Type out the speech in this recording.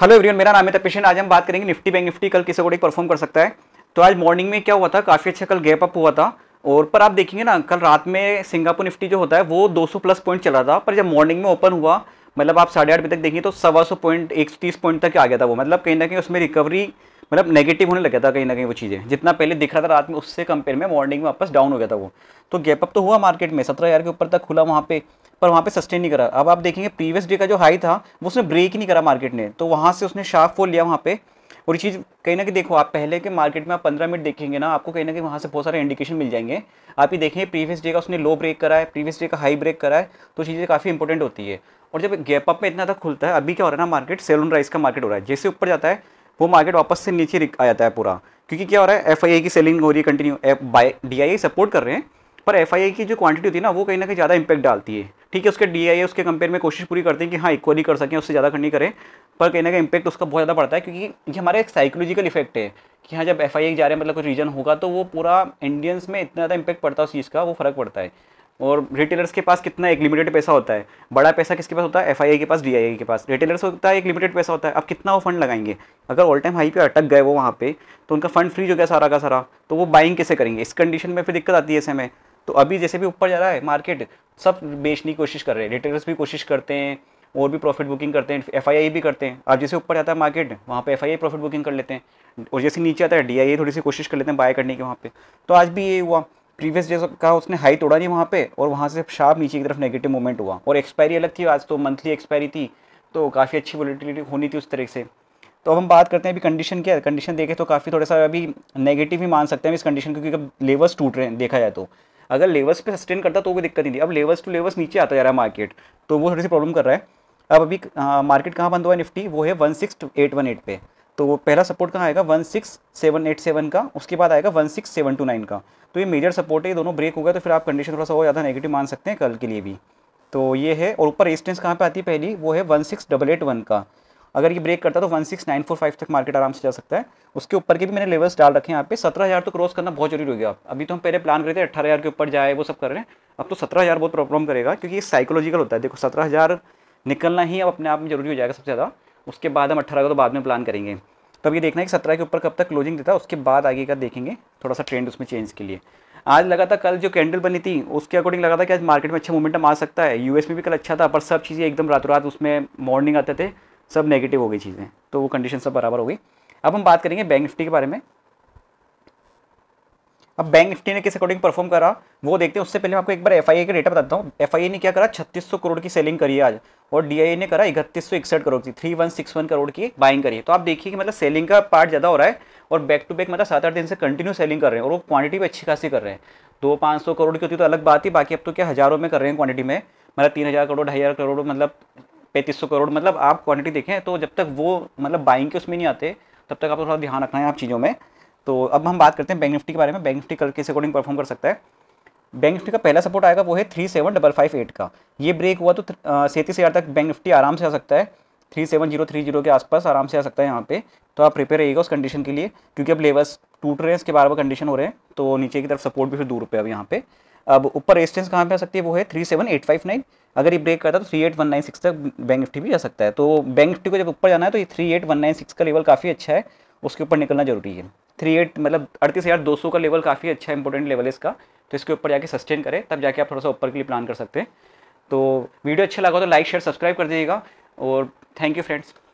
hello everyone मेरा नाम है तपेशन आज हम बात करेंगे निफ्टी बैंक निफ्टी कल किसी को एक परफॉर्म कर सकता है तो आज मॉर्निंग में क्या हुआ था काफ़ी अच्छा कल गैप अप हुआ था और पर आप देखेंगे ना कल रात में सिंगापुर निफ्टी जो होता है वो 200 प्लस पॉइंट चला था पर जब मॉर्निंग में ओपन हुआ मतलब आप साढ़े आठ बजे तक देखिए तो सवा सौ पॉइंट एक सौ तीस पॉइंट तक आ गया था वो मतलब कहीं ना कहीं उसमें रिकवरी मतलब नेगेटिव होने लगा था कहीं ना कहीं वो चीज़ें जितना पहले दिख रहा था रात में उससे कंपेयर में मॉर्निंग में वापस डाउन हो गया था वो तो गैप अप तो हुआ मार्केट में सत्रह हज़ार के ऊपर तक खुला वहाँ पे पर वहाँ पे सस्टेन नहीं करा अब आप देखेंगे प्रीवियस डे का जो हाई था वो उसने ब्रेक ही नहीं करा मार्केट ने तो वहाँ से उसने शार्प फॉल लिया वहाँ पे और ये चीज़ कहीं ना कि देखो आप पहले के मार्केट में आप पंद्रह मिनट देखेंगे ना आपको कहीं ना कहीं वहाँ से बहुत सारे इंडिकेशन मिल जाएंगे आप ये देखेंगे प्रीवियस डे का उसने लो ब्रेक करा है प्रीवियस डे का हाई ब्रेक करा है तो चीज़ें काफ़ी इंपॉर्टेंट होती है और जब गैप अप में इतना तक खुलता है अभी क्या हो रहा है ना मार्केट सेलून राइस का मार्केट हो रहा है जैसे ऊपर जाता है वो मार्केट वापस से नीचे आ जाता है पूरा क्योंकि क्या हो रहा है एफ की सेलिंग हो रही है कंटिन्यू बाई डी सपोर्ट कर रहे हैं पर एफ की जो क्वांटिटी होती है ना वो कहीं ना कहीं ज़्यादा इंपैक्ट डालती है ठीक है उसके डी आई उसके कंपेयर में कोशिश पूरी करते हैं कि हाँ इक्वली कर सकें उससे ज़्यादा करनी करें पर कहीं ना कहीं इम्पैक्ट उसका बहुत ज़्यादा पड़ता है क्योंकि ये हमारा एक साइकोलॉजिकल इफेक्ट है कि हाँ जब एफ जा रहे हैं मतलब कुछ रीजन होगा तो वो पूरा इंडियंस में इतना ज़्यादा इम्पैक्ट पड़ता है उस चीज़ का वो फ़र्क पड़ता है और रिटेलर्स के पास कितना एक लिमिटेड पैसा होता है बड़ा पैसा किसके पास होता है एफ के पास डी के पास रिटेलर्स होता है एक लिमिटेड पैसा होता है अब कितना वो फंड लगाएंगे अगर ऑल टाइम हाई पे अटक गए वो वहाँ पे तो उनका फंड फ्रीज हो गया सारा का सारा तो वो बाइंग कैसे करेंगे इस कंडीशन में फिर दिक्कत आती है ऐसे में तो अभी जैसे भी ऊपर जा रहा है मार्केट सब बेचने की कोशिश कर रहे हैं रिटेलर्स भी कोशिश करते हैं और भी प्रॉफिट बुकिंग करते हैं एफ भी करते हैं अब जैसे ऊपर जाता है मार्केट वहाँ पे एफ प्रॉफिट बुकिंग कर लेते हैं और जैसे नीचे आता है डी थोड़ी सी कोशिश कर लेते हैं बाय करने की वहाँ पे तो आज भी ये हुआ प्रीवियस जैसे कहा उसने हाई तोड़ा नहीं वहाँ पे और वहाँ से शार्प नीचे की तरफ नेगेटिव मूवमेंट हुआ और एक्सपायरी अलग थी आज तो मंथली एक्सपायरी थी तो काफ़ी अच्छी वॉलिटिलिटी होनी थी उस तरह से तो अब हम बात करते हैं अभी कंडीशन क्या है कंडीशन देखें तो काफ़ी थोड़ा सा अभी नेगेटिव ही मान सकते हैं इस कंडीशन को क्योंकि अब लेवल्स टूट रहे हैं देखा जाए तो अगर लेवल्स पे सस्टेन करता तो कोई दिक्कत नहीं थी अब लेवल्स टू लेवल्स नीचे आता जा रहा है मार्केट तो वो थोड़ी सी प्रॉब्लम कर रहा है अब अभी आ, मार्केट कहाँ बंद हुआ है निफ्टी वो है one six eight one eight पे तो वो पहला सपोर्ट कहाँ आएगा one six seven eight seven का उसके बाद आएगा one six seven two nine का तो ये मेजर सपोर्ट है ये दोनों ब्रेक होगा तो फिर आप कंडीशन थोड़ा सा और ज़्यादा नेगेटिव मान सकते हैं कल के लिए भी तो ये है और ऊपर रेजिस्टेंस कहाँ पे आती है पहली वो है one six double eight one का अगर ये ब्रेक करता तो 16945 तक मार्केट आराम से जा सकता है उसके ऊपर के भी मैंने लेवल्स डाल रखे हैं यहाँ पे 17000 तो क्रॉस करना बहुत जरूरी हो गया अभी तो हम पहले प्लान करते थे 18000 के ऊपर जाए वो सब कर रहे हैं अब तो 17000 बहुत प्रॉब्लम करेगा क्योंकि ये साइकोलॉजिकल होता है देखो हजार निकलना ही अब अपने आप में जरूरी हो जाएगा सबसे ज़्यादा उसके बाद हम अठारह का तो बाद में प्लान करेंगे तब ये देखना है कि सत्रह के ऊपर कब तक क्लोजिंग देता है उसके बाद आगे का देखेंगे थोड़ा सा ट्रेंड उसमें चेंज के लिए आज लगा था कल जो कैंडल बनी थी उसके अकॉर्डिंग लगा था कि आज मार्केट में अच्छा मोमेंटम आ सकता है यूएस में भी कल अच्छा था पर सब चीज़ें एकदम रातों रात उसमें मॉर्निंग आते थे सब नेगेटिव हो गई चीज़ें तो वो कंडीशन सब बराबर हो गई अब हम बात करेंगे बैंक निफ्टी के बारे में अब बैंक निफ्टी ने किस अकॉर्डिंग परफॉर्म करा वो देखते हैं उससे पहले मैं आपको एक बार एफ का डेटा बताता हूँ एफ ने क्या करा सौ करोड़ की सेलिंग करी है आज और डी ने करा इकतीस करोड़ की three one six one crore की बाइंग करी है तो आप देखिए कि मतलब सेलिंग का पार्ट ज़्यादा हो रहा है और बैक टू बैक मतलब सात आठ दिन से कंटिन्यू सेलिंग कर रहे हैं और वो क्वांटिटी भी अच्छी खासी कर रहे हैं दो पाँच सौ करोड़ की होती तो अलग बात ही बाकी अब तो क्या हज़ारों में कर रहे हैं क्वांटिटी में मतलब तीन हज़ार करोड़ ढाई हज़ार करोड़ मतलब पैंतीस सौ करोड़ मतलब आप क्वान्टिटी देखें तो जब तक वो मतलब बाइंग के उसमें नहीं आते तब तक आपको थोड़ा ध्यान रखना है आप चीज़ों में तो अब हम बात करते हैं बैंक निफ्टी के बारे में बैंक निफ्टी कल किस अकॉर्डिंग परफॉर्म कर सकता है बैंक निफ्टी का पहला सपोर्ट आएगा वो है three seven double five eight का ये ब्रेक हुआ तो सैंतीस हज़ार तक बैंक निफ्टी आराम से आ सकता है three seven zero three zero के आसपास आराम से आ सकता है यहाँ पे तो आप प्रिपेयर रहिएगा उस कंडीशन के लिए क्योंकि अब लेवल्स टूट रहे हैं इसके बार बार कंडीशन हो रहे हैं तो नीचे की तरफ सपोर्ट भी फिर दो रुपये अब यहाँ पे अब ऊपर रेजिस्टेंस कहाँ पे आ सकती है वो है three seven eight five nine अगर ये ब्रेक करता है तो three eight one nine six तक बैंक निफ्टी भी जा सकता है तो बैंक निफ्टी को जब ऊपर जाना है तो ये three eight one nine six का लेवल काफ़ी अच्छा है उसके ऊपर निकलना जरूरी है थ्री एट मतलब अड़तीस हज़ार दो सौ का लेवल काफ़ी अच्छा इंपॉर्टेंट लेवल है इसका तो इसके ऊपर जाके सस्टेन करें तब जाके आप थोड़ा सा ऊपर के लिए प्लान कर सकते हैं तो वीडियो अच्छा लगा तो लाइक शेयर सब्सक्राइब कर दीजिएगा और थैंक यू फ्रेंड्स